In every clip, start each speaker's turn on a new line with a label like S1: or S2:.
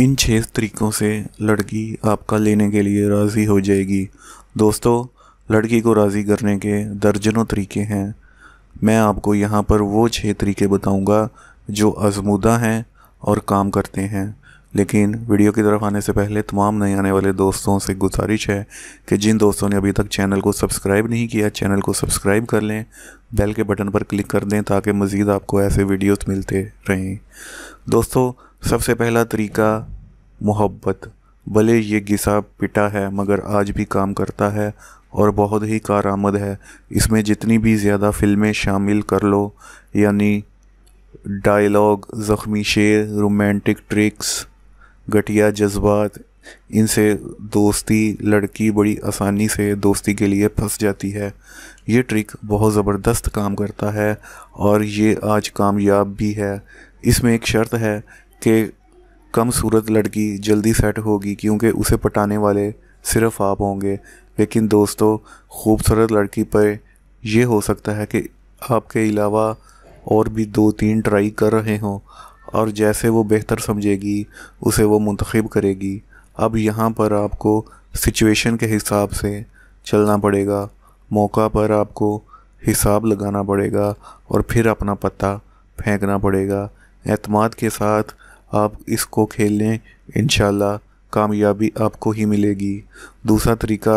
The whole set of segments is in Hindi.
S1: इन छः तरीक़ों से लड़की आपका लेने के लिए राज़ी हो जाएगी दोस्तों लड़की को राज़ी करने के दर्जनों तरीके हैं मैं आपको यहाँ पर वो छः तरीके बताऊँगा जो आजमूदा हैं और काम करते हैं लेकिन वीडियो की तरफ आने से पहले तमाम नए आने वाले दोस्तों से गुजारिश है कि जिन दोस्तों ने अभी तक चैनल को सब्सक्राइब नहीं किया चैनल को सब्सक्राइब कर लें बेल के बटन पर क्लिक कर दें ताकि मज़ीद आपको ऐसे वीडियोस मिलते रहें दोस्तों सबसे पहला तरीका मोहब्बत भले ये गिसा पिटा है मगर आज भी काम करता है और बहुत ही कारआमद है इसमें जितनी भी ज़्यादा फ़िल्में शामिल कर लो यानी डायलॉग ज़ख्मी शेर रोमांटिक ट्रिक्स घटिया जज्बात इनसे दोस्ती लड़की बड़ी आसानी से दोस्ती के लिए फंस जाती है ये ट्रिक बहुत ज़बरदस्त काम करता है और ये आज कामयाब भी है इसमें एक शर्त है कि कम सूरत लड़की जल्दी सेट होगी क्योंकि उसे पटाने वाले सिर्फ आप होंगे लेकिन दोस्तों खूबसूरत लड़की पर यह हो सकता है कि आपके अलावा और भी दो तीन ट्राई कर रहे हों और जैसे वो बेहतर समझेगी उसे वो मंतखब करेगी अब यहाँ पर आपको सिचुएशन के हिसाब से चलना पड़ेगा मौका पर आपको हिसाब लगाना पड़ेगा और फिर अपना पत्ता फेंकना पड़ेगा एतमाद के साथ आप इसको खेलें इन कामयाबी आपको ही मिलेगी दूसरा तरीका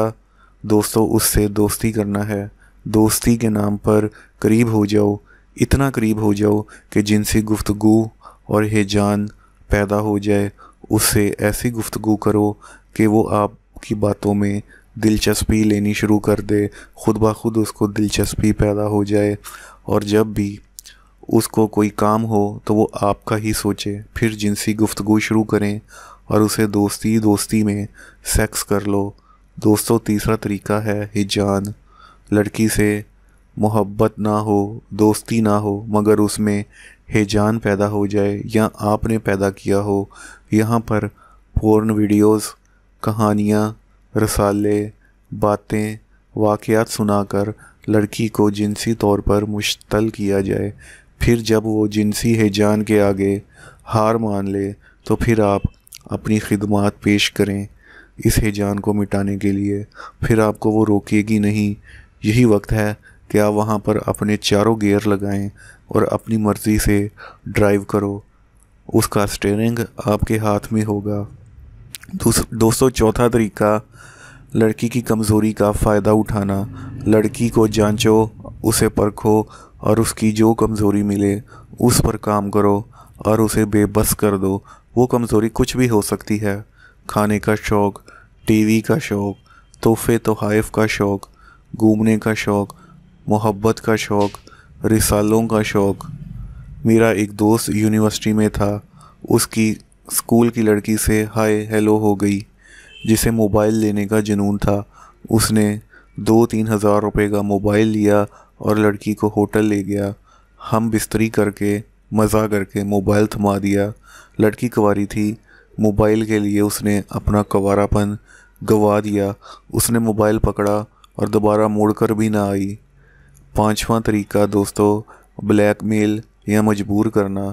S1: दोस्तों उससे दोस्ती करना है दोस्ती के नाम पर करीब हो जाओ इतना करीब हो जाओ कि जिनसी गुफ्तगू और जान पैदा हो जाए उससे ऐसी गुफ्तगु करो कि वो आपकी बातों में दिलचस्पी लेनी शुरू कर दे खुद ब खुद उसको दिलचस्पी पैदा हो जाए और जब भी उसको कोई काम हो तो वो आपका ही सोचे फिर जिनसी गुफ्तगु शुरू करें और उसे दोस्ती दोस्ती में सेक्स कर लो दोस्तों तीसरा तरीका है हिजान लड़की से मोहब्बत ना हो दोस्ती ना हो मगर उसमें हेजान पैदा हो जाए या आपने पैदा किया हो यहाँ पर पोर्न वीडियोस कहानियाँ रसाले बातें वाक़ात सुनाकर लड़की को जिनसी तौर पर मुश्तल किया जाए फिर जब वो जिनसी हेजान के आगे हार मान ले तो फिर आप अपनी खिदमत पेश करें इस हेजान को मिटाने के लिए फिर आपको वो रोकेगी नहीं यही वक्त है क्या वहाँ पर अपने चारों गियर लगाएं और अपनी मर्ज़ी से ड्राइव करो उसका स्टेयरिंग आपके हाथ में होगा दोस्तों चौथा तरीका लड़की की कमज़ोरी का फ़ायदा उठाना लड़की को जांचो उसे परखो और उसकी जो कमज़ोरी मिले उस पर काम करो और उसे बेबस कर दो वो कमज़ोरी कुछ भी हो सकती है खाने का शौक़ टीवी का शौक़ तोहफे तोहफ का शौक़ घूमने का शौक़ मोहब्बत का शौक़ रिसालों का शौक़ मेरा एक दोस्त यूनिवर्सिटी में था उसकी स्कूल की लड़की से हाय हेलो हो गई जिसे मोबाइल लेने का जुनून था उसने दो तीन हज़ार रुपये का मोबाइल लिया और लड़की को होटल ले गया हम बिस्तरी करके मज़ा करके मोबाइल थमा दिया लड़की कुंवारी थी मोबाइल के लिए उसने अपना कवारापन गवा दिया उसने मोबाइल पकड़ा और दोबारा मोड़ कर भी ना आई पाँचवा तरीका दोस्तों ब्लैकमेल या मजबूर करना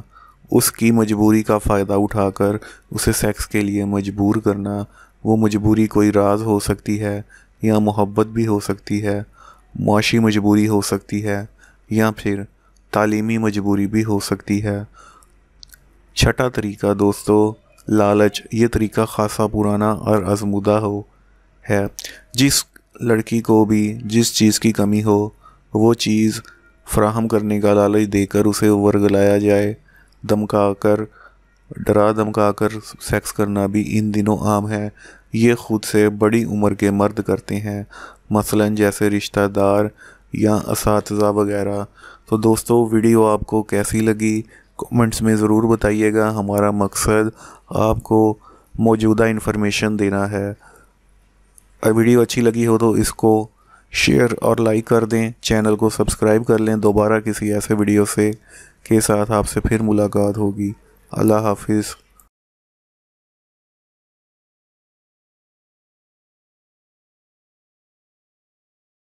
S1: उसकी मजबूरी का फ़ायदा उठाकर उसे सेक्स के लिए मजबूर करना वो मजबूरी कोई राज हो सकती है या मोहब्बत भी हो सकती है मुशी मजबूरी हो सकती है या फिर तालीमी मजबूरी भी हो सकती है छठा तरीका दोस्तों लालच ये तरीका खासा पुराना और आजमदा हो है जिस लड़की को भी जिस चीज़ की कमी हो वो चीज़ फ्राहम करने का लालच देकर उसे वर्गलाया जाए धमका कर डरा धमका कर सेक्स करना भी इन दिनों आम है ये खुद से बड़ी उम्र के मर्द करते हैं मसलन जैसे रिश्तेदार या इस वगैरह तो दोस्तों वीडियो आपको कैसी लगी कमेंट्स में ज़रूर बताइएगा हमारा मकसद आपको मौजूदा इन्फॉर्मेशन देना है वीडियो अच्छी लगी हो तो इसको शेयर और लाइक कर दें चैनल को सब्सक्राइब कर लें दोबारा किसी ऐसे वीडियो से के साथ आपसे फिर मुलाकात होगी अल्लाह हाफिज़